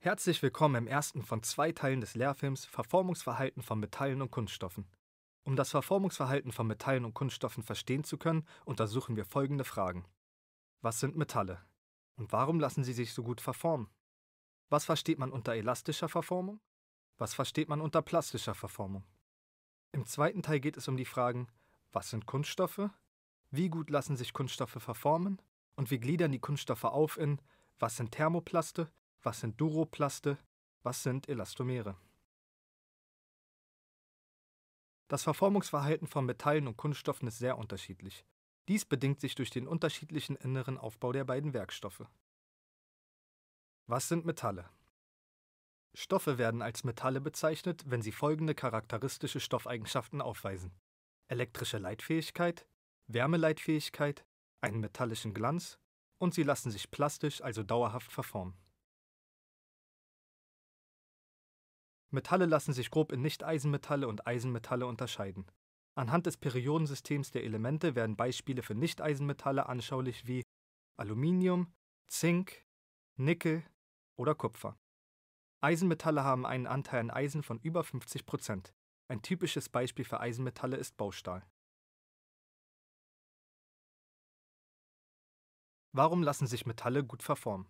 Herzlich willkommen im ersten von zwei Teilen des Lehrfilms Verformungsverhalten von Metallen und Kunststoffen. Um das Verformungsverhalten von Metallen und Kunststoffen verstehen zu können, untersuchen wir folgende Fragen. Was sind Metalle? Und warum lassen sie sich so gut verformen? Was versteht man unter elastischer Verformung? Was versteht man unter plastischer Verformung? Im zweiten Teil geht es um die Fragen, was sind Kunststoffe? Wie gut lassen sich Kunststoffe verformen? Und wir gliedern die Kunststoffe auf in, was sind Thermoplaste, was sind Duroplaste? Was sind Elastomere? Das Verformungsverhalten von Metallen und Kunststoffen ist sehr unterschiedlich. Dies bedingt sich durch den unterschiedlichen inneren Aufbau der beiden Werkstoffe. Was sind Metalle? Stoffe werden als Metalle bezeichnet, wenn sie folgende charakteristische Stoffeigenschaften aufweisen. Elektrische Leitfähigkeit, Wärmeleitfähigkeit, einen metallischen Glanz und sie lassen sich plastisch, also dauerhaft verformen. Metalle lassen sich grob in Nichteisenmetalle und Eisenmetalle unterscheiden. Anhand des Periodensystems der Elemente werden Beispiele für Nichteisenmetalle anschaulich wie Aluminium, Zink, Nickel oder Kupfer. Eisenmetalle haben einen Anteil an Eisen von über 50 Prozent. Ein typisches Beispiel für Eisenmetalle ist Baustahl. Warum lassen sich Metalle gut verformen?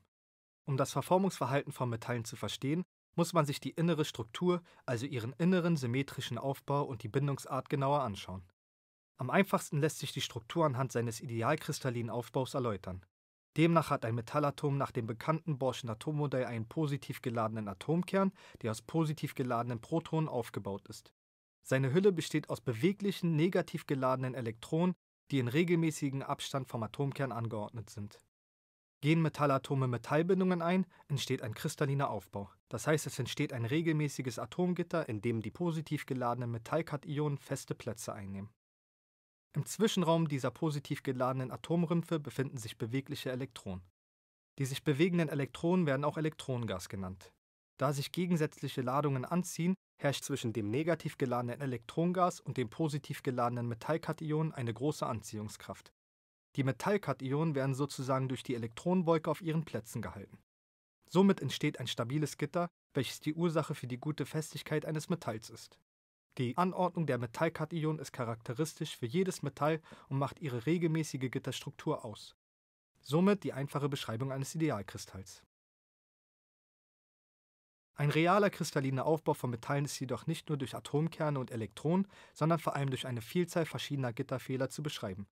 Um das Verformungsverhalten von Metallen zu verstehen, muss man sich die innere Struktur, also ihren inneren symmetrischen Aufbau und die Bindungsart genauer anschauen. Am einfachsten lässt sich die Struktur anhand seines idealkristallinen Aufbaus erläutern. Demnach hat ein Metallatom nach dem bekannten Borschen Atommodell einen positiv geladenen Atomkern, der aus positiv geladenen Protonen aufgebaut ist. Seine Hülle besteht aus beweglichen, negativ geladenen Elektronen, die in regelmäßigen Abstand vom Atomkern angeordnet sind. Gehen Metallatome Metallbindungen ein, entsteht ein kristalliner Aufbau. Das heißt, es entsteht ein regelmäßiges Atomgitter, in dem die positiv geladenen Metallkationen feste Plätze einnehmen. Im Zwischenraum dieser positiv geladenen Atomrümpfe befinden sich bewegliche Elektronen. Die sich bewegenden Elektronen werden auch Elektronengas genannt. Da sich gegensätzliche Ladungen anziehen, herrscht zwischen dem negativ geladenen Elektronengas und dem positiv geladenen Metallkation eine große Anziehungskraft. Die Metallkationen werden sozusagen durch die Elektronenwolke auf ihren Plätzen gehalten. Somit entsteht ein stabiles Gitter, welches die Ursache für die gute Festigkeit eines Metalls ist. Die Anordnung der Metallkationen ist charakteristisch für jedes Metall und macht ihre regelmäßige Gitterstruktur aus. Somit die einfache Beschreibung eines Idealkristalls. Ein realer kristalliner Aufbau von Metallen ist jedoch nicht nur durch Atomkerne und Elektronen, sondern vor allem durch eine Vielzahl verschiedener Gitterfehler zu beschreiben.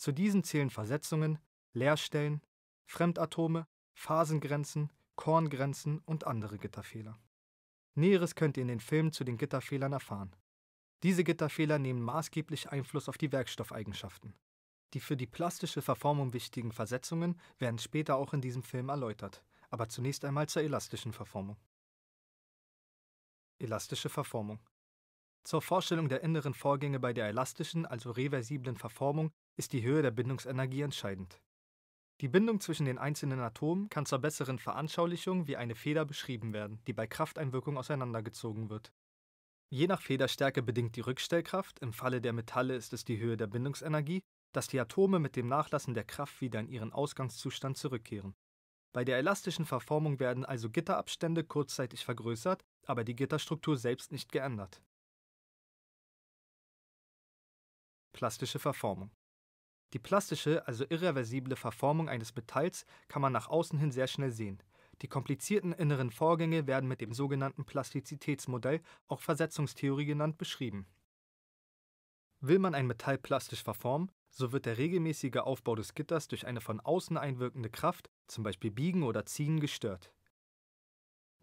Zu diesen zählen Versetzungen, Leerstellen, Fremdatome, Phasengrenzen, Korngrenzen und andere Gitterfehler. Näheres könnt ihr in den Filmen zu den Gitterfehlern erfahren. Diese Gitterfehler nehmen maßgeblich Einfluss auf die Werkstoffeigenschaften. Die für die plastische Verformung wichtigen Versetzungen werden später auch in diesem Film erläutert, aber zunächst einmal zur elastischen Verformung. Elastische Verformung zur Vorstellung der inneren Vorgänge bei der elastischen, also reversiblen Verformung ist die Höhe der Bindungsenergie entscheidend. Die Bindung zwischen den einzelnen Atomen kann zur besseren Veranschaulichung wie eine Feder beschrieben werden, die bei Krafteinwirkung auseinandergezogen wird. Je nach Federstärke bedingt die Rückstellkraft, im Falle der Metalle ist es die Höhe der Bindungsenergie, dass die Atome mit dem Nachlassen der Kraft wieder in ihren Ausgangszustand zurückkehren. Bei der elastischen Verformung werden also Gitterabstände kurzzeitig vergrößert, aber die Gitterstruktur selbst nicht geändert. plastische Verformung. Die plastische, also irreversible Verformung eines Metalls kann man nach außen hin sehr schnell sehen. Die komplizierten inneren Vorgänge werden mit dem sogenannten Plastizitätsmodell, auch Versetzungstheorie genannt, beschrieben. Will man ein Metall plastisch verformen, so wird der regelmäßige Aufbau des Gitters durch eine von außen einwirkende Kraft, zum Beispiel Biegen oder Ziehen, gestört.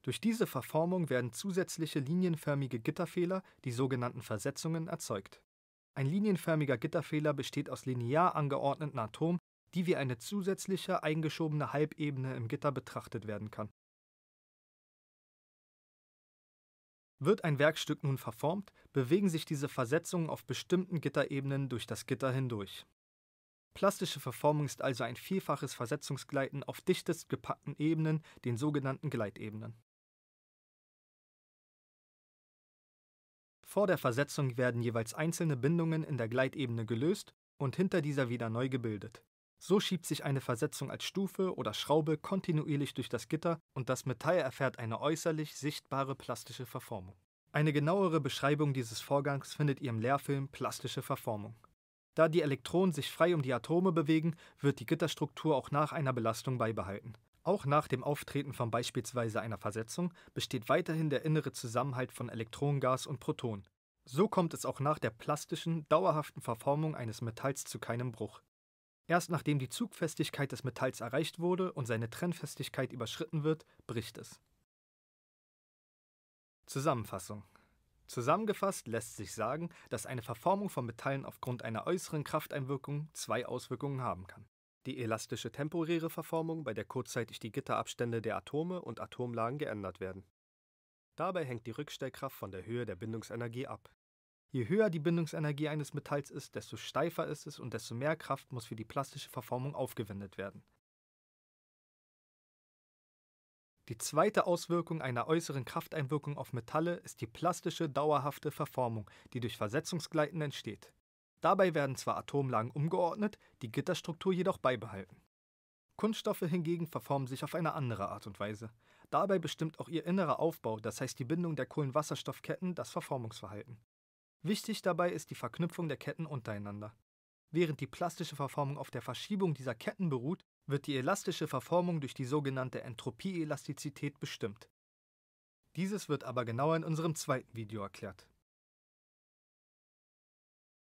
Durch diese Verformung werden zusätzliche linienförmige Gitterfehler, die sogenannten Versetzungen, erzeugt. Ein linienförmiger Gitterfehler besteht aus linear angeordneten Atomen, die wie eine zusätzliche eingeschobene Halbebene im Gitter betrachtet werden kann. Wird ein Werkstück nun verformt, bewegen sich diese Versetzungen auf bestimmten Gitterebenen durch das Gitter hindurch. Plastische Verformung ist also ein vielfaches Versetzungsgleiten auf dichtest gepackten Ebenen, den sogenannten Gleitebenen. Vor der Versetzung werden jeweils einzelne Bindungen in der Gleitebene gelöst und hinter dieser wieder neu gebildet. So schiebt sich eine Versetzung als Stufe oder Schraube kontinuierlich durch das Gitter und das Metall erfährt eine äußerlich sichtbare plastische Verformung. Eine genauere Beschreibung dieses Vorgangs findet ihr im Lehrfilm Plastische Verformung. Da die Elektronen sich frei um die Atome bewegen, wird die Gitterstruktur auch nach einer Belastung beibehalten. Auch nach dem Auftreten von beispielsweise einer Versetzung besteht weiterhin der innere Zusammenhalt von Elektronengas und Protonen. So kommt es auch nach der plastischen, dauerhaften Verformung eines Metalls zu keinem Bruch. Erst nachdem die Zugfestigkeit des Metalls erreicht wurde und seine Trennfestigkeit überschritten wird, bricht es. Zusammenfassung Zusammengefasst lässt sich sagen, dass eine Verformung von Metallen aufgrund einer äußeren Krafteinwirkung zwei Auswirkungen haben kann die elastische temporäre Verformung, bei der kurzzeitig die Gitterabstände der Atome und Atomlagen geändert werden. Dabei hängt die Rückstellkraft von der Höhe der Bindungsenergie ab. Je höher die Bindungsenergie eines Metalls ist, desto steifer ist es und desto mehr Kraft muss für die plastische Verformung aufgewendet werden. Die zweite Auswirkung einer äußeren Krafteinwirkung auf Metalle ist die plastische, dauerhafte Verformung, die durch Versetzungsgleiten entsteht. Dabei werden zwar Atomlagen umgeordnet, die Gitterstruktur jedoch beibehalten. Kunststoffe hingegen verformen sich auf eine andere Art und Weise. Dabei bestimmt auch ihr innerer Aufbau, das heißt die Bindung der Kohlenwasserstoffketten, das Verformungsverhalten. Wichtig dabei ist die Verknüpfung der Ketten untereinander. Während die plastische Verformung auf der Verschiebung dieser Ketten beruht, wird die elastische Verformung durch die sogenannte Entropieelastizität bestimmt. Dieses wird aber genauer in unserem zweiten Video erklärt.